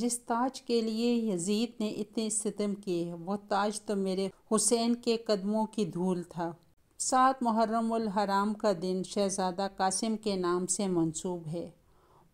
जिस ताज के लिए यजीद ने इतने सितम किए वह ताज तो मेरे हुसैन के कदमों की धूल था सात मुहर्रम हराम का दिन शहज़ादा कासिम के नाम से मंसूब है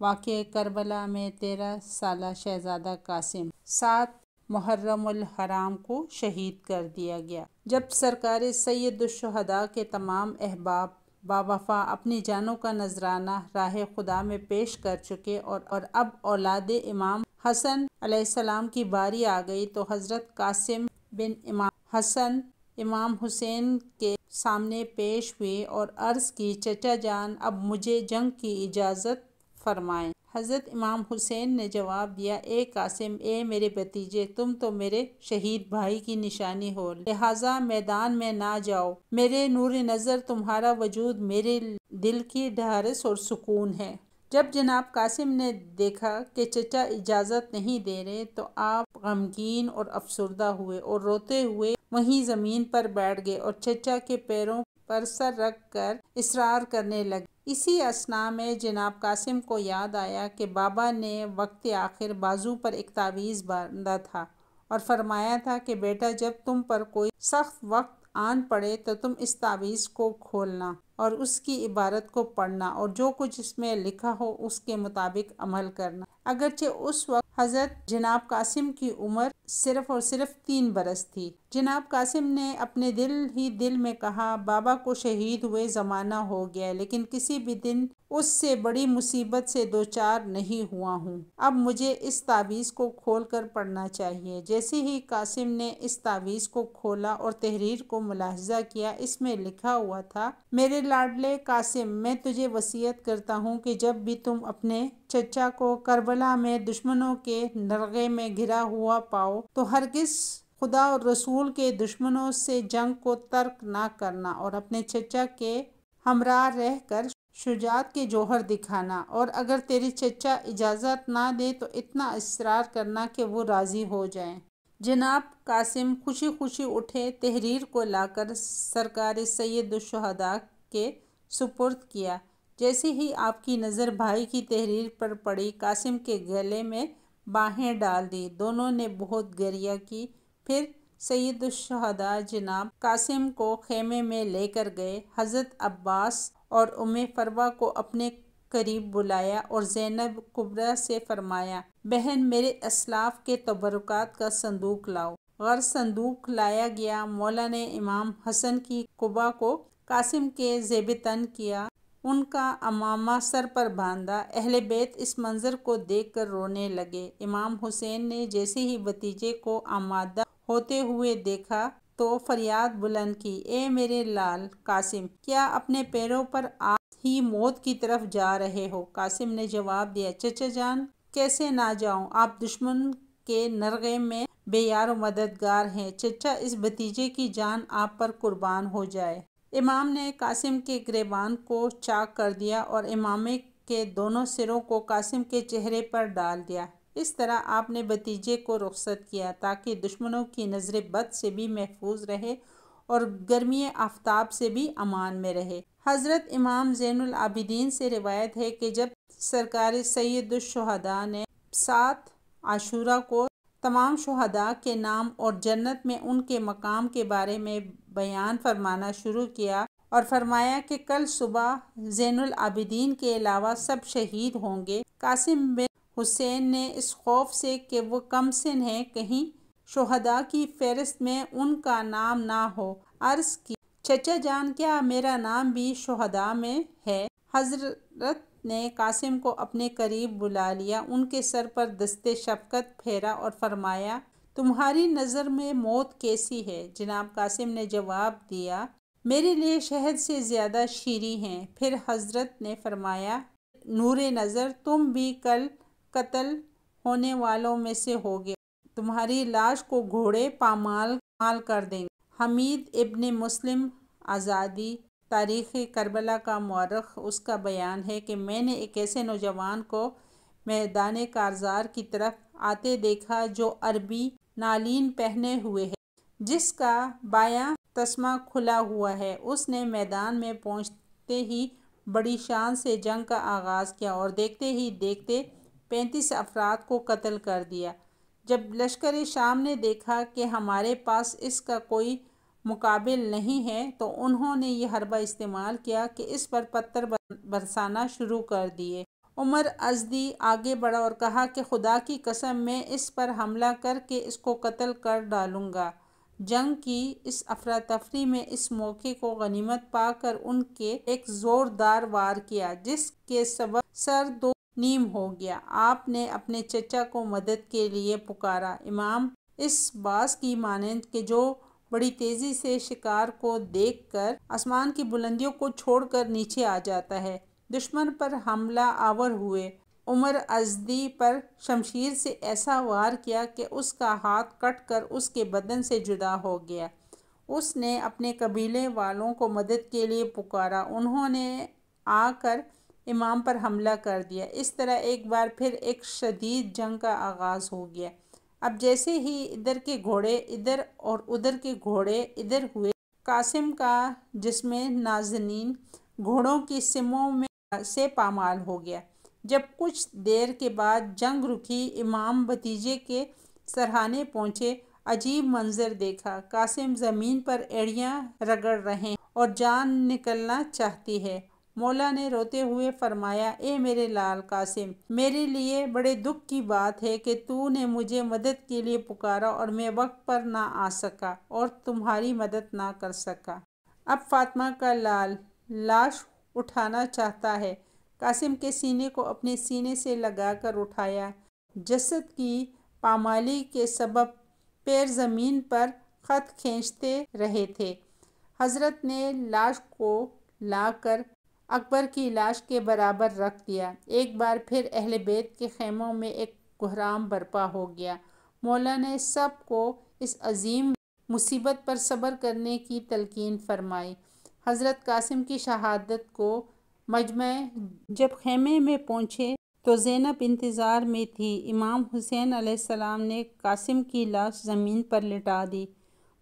वाक़ करबला में तेरह साल शहज़ादा कासिम सात मुहर्रम हराम को शहीद कर दिया गया जब सरकार सैदुलशहदा के तमाम अहबाब बावफा अपनी जानों का नजराना राह खुदा में पेश कर चुके और और अब औलाद इमाम हसन अलैहिस्सलाम की बारी आ गई तो हज़रत कासिम बिन इमाम हसन इमाम हुसैन के सामने पेश हुए और अर्ज़ की चचा जान अब मुझे जंग की इजाज़त फरमाएं हज़रत इमाम हुसैन ने जवाब दिया ए कासिम ए मेरे भतीजे तुम तो मेरे शहीद भाई की निशानी हो लिहाजा मैदान में ना जाओ मेरे नूर नज़र तुम्हारा वजूद मेरे दिल की ढारस और सुकून है जब जनाब कासिम ने देखा कि चचा इजाज़त नहीं दे रहे तो आप गमगीन और अफसरदा हुए और रोते हुए वहीं ज़मीन पर बैठ गए और चचा के पैरों पर सर रख कर इसरार करने लगे इसी असना में जनाब कासिम को याद आया कि बाबा ने वक्त आखिर बाजू पर एक तावीज़ बांधा था और फरमाया था कि बेटा जब तुम पर कोई सख्त वक्त आन पड़े तो तुम इस तावीज़ को खोलना और उसकी इबारत को पढ़ना और जो कुछ इसमें लिखा हो उसके मुताबिक अमल करना अगरचे उस वक्त हज़रत जनाब कासिम की उम्र सिर्फ़ और सिर्फ तीन बरस थी जनाब कासिम ने अपने दिल ही दिल में कहा बाबा को शहीद हुए ज़माना हो गया लेकिन किसी भी दिन उससे बड़ी मुसीबत से दो चार नहीं हुआ हूँ अब मुझे इस तावीज़ को खोल कर पढ़ना चाहिए जैसे ही कासिम ने इस तावीज़ को खोला और तहरीर को मुलाहजा किया इसमें लिखा हुआ था मेरे लाडले कासिम मैं तुझे वसीयत करता हूँ कि जब भी तुम अपने चचा को करबला में दुश्मनों के नरगे में घिरा हुआ पाओ तो हरगिज़ खुदा और रसूल के दुश्मनों से जंग को तर्क ना करना और अपने चचा के हमरा रह कर शुजात के जौहर दिखाना और अगर तेरी चचा इजाज़त ना दे तो इतना इसरार करना कि वो राज़ी हो जाए जनाब कासिम खुशी खुशी उठे तहरीर को लाकर सरकार सैद शहदा के सुपुर्द किया जैसे ही आपकी नज़र भाई की तहरीर पर पड़ी कासिम के गले में बाहें डाल दी दोनों ने बहुत गरिया की फिर सैदुलशहदा जनाब कासिम को खेमे में लेकर गए हज़रत अब्बास और उम फरवा को अपने करीब बुलाया और जैनब कुबरा से फरमाया बहन मेरे असलाफ के तबरुक का संदूक लाओ गर संदूक लाया गया मौला ने इमाम हसन की कुबा को कासिम के जेब तन किया उनका अमामा सर पर बांधा अहल बैत इस मंज़र को देख कर रोने लगे इमाम हुसैन ने जैसे ही भतीजे को आमादा होते हुए देखा तो फरियाद बुलंद की ए मेरे लाल कासिम क्या अपने पैरों पर आप ही मौत की तरफ जा रहे हो कासिम ने जवाब दिया चचा जान कैसे ना जाऊं आप दुश्मन के नरगे में बेयार मददगार हैं चचा इस भतीजे की जान आप पर कुर्बान हो जाए इमाम ने कासिम के ग्रेबान को चाक कर दिया और इमामे के दोनों सिरों को कासिम के चेहरे पर डाल दिया इस तरह आपने भतीजे को रुखसत किया ताकि दुश्मनों की नज़र बद से भी महफूज रहे और गर्मी आफ्ताब से भी अमान में रहे हज़रत इमाम जैन से रिवायत है कि जब सरकार सैदुलशहदा ने सात आशूरा को तमाम शहदा के नाम और जन्नत में उनके मकाम के बारे में बयान फरमाना शुरू किया और फरमाया कि कल सुबह जैन के अलावा सब शहीद होंगे कासिम बिन हुसैन ने इस खौफ से कि वो कम सिन है कहीं शहदा की फहरिस्त में उनका नाम ना हो अर्ज़ की चचा जान क्या मेरा नाम भी शहदा में है हजरत ने कासिम को अपने करीब बुला लिया उनके सर पर दस्ते शफकत फेरा और फरमाया तुम्हारी नज़र में मौत कैसी है जनाब कासिम ने जवाब दिया मेरे लिए शहद से ज़्यादा शीरी हैं फिर हजरत ने फरमाया नूर नज़र तुम भी कल कत्ल होने वालों में से हो गया तुम्हारी लाश को घोड़े पामाल माल कर देंगे हमीद इब्ने मुस्लिम आज़ादी तारीख़ करबला का मौरख उसका बयान है कि मैंने एक ऐसे नौजवान को मैदान कारजार की तरफ आते देखा जो अरबी नालीन पहने हुए है जिसका बायां तस्मा खुला हुआ है उसने मैदान में पहुंचते ही बड़ी शान से जंग का आगाज़ किया और देखते ही देखते पैंतीस अफराद को कत्ल कर दिया जब लश्कर शाम ने देखा कि हमारे पास इसका कोई मुकाबिल नहीं है तो उन्होंने ये हरबा इस्तेमाल किया कि इस पर पत्थर बरसाना शुरू कर दिए उमर अजदी आगे बढ़ा और कहा कि खुदा की कसम मैं इस पर हमला करके इसको कत्ल कर डालूँगा जंग की इस अफरा तफरी में इस मौके को गनीमत पाकर उनके एक ज़ोरदार वार किया जिसके सबब सर दो नीम हो गया आपने अपने चचा को मदद के लिए पुकारा इमाम इस बास की मानंद के जो बड़ी तेज़ी से शिकार को देखकर आसमान की बुलंदियों को छोड़कर नीचे आ जाता है दुश्मन पर हमला आवर हुए उमर अजदी पर शमशीर से ऐसा वार किया कि उसका हाथ कट कर उसके बदन से जुदा हो गया उसने अपने कबीले वालों को मदद के लिए पुकारा उन्होंने आकर इमाम पर हमला कर दिया इस तरह एक बार फिर एक शदीद जंग का आगाज़ हो गया अब जैसे ही इधर के घोड़े इधर और उधर के घोड़े इधर हुए कासिम का जिसमें नाजनीन घोड़ों की सिमों में से पामाल हो गया जब कुछ देर के बाद जंग रुकी इमाम भतीजे के सरहाने पहुँचे अजीब मंजर देखा कासिम ज़मीन पर एड़ियाँ रगड़ रहे हैं और जान निकलना चाहती है मौला ने रोते हुए फरमाया ए मेरे लाल कासिम मेरे लिए बड़े दुख की बात है कि तू ने मुझे मदद के लिए पुकारा और मैं वक्त पर ना आ सका और तुम्हारी मदद ना कर सका अब फातिमा का लाल लाश उठाना चाहता है कासिम के सीने को अपने सीने से लगाकर उठाया जसद की पामाली के सबब पैर ज़मीन पर ख़त खींचते रहे थे हज़रत ने लाश को लाकर अकबर की लाश के बराबर रख दिया एक बार फिर अहल बैत के खेमों में एक कोहराम बर्पा हो गया मौला ने सब को इस अजीम मुसीबत पर सब्र करने की तलकिन फरमाई हज़रत कासिम की शहादत को मजमे जब खेमे में पहुँचे तो ज़ैनब इंतज़ार में थी इमाम हुसैन आसमाम ने कासिम की लाश ज़मीन पर लिटा दी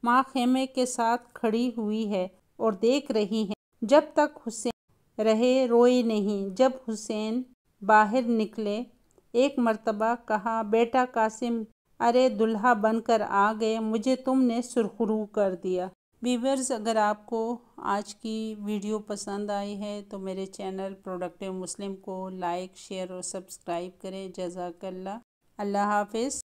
माँ खेमे के साथ खड़ी हुई है और देख रही है जब तक हुसैन रहे रोए नहीं जब हुसैन बाहर निकले एक मर्तबा कहा बेटा कासिम अरे दुल्हा बनकर आ गए मुझे तुमने सुरखरू कर दिया वीवर्स अगर आपको आज की वीडियो पसंद आई है तो मेरे चैनल प्रोडक्टिव मुस्लिम को लाइक शेयर और सब्सक्राइब करें जजाकल्ला अल्लाह हाफिज़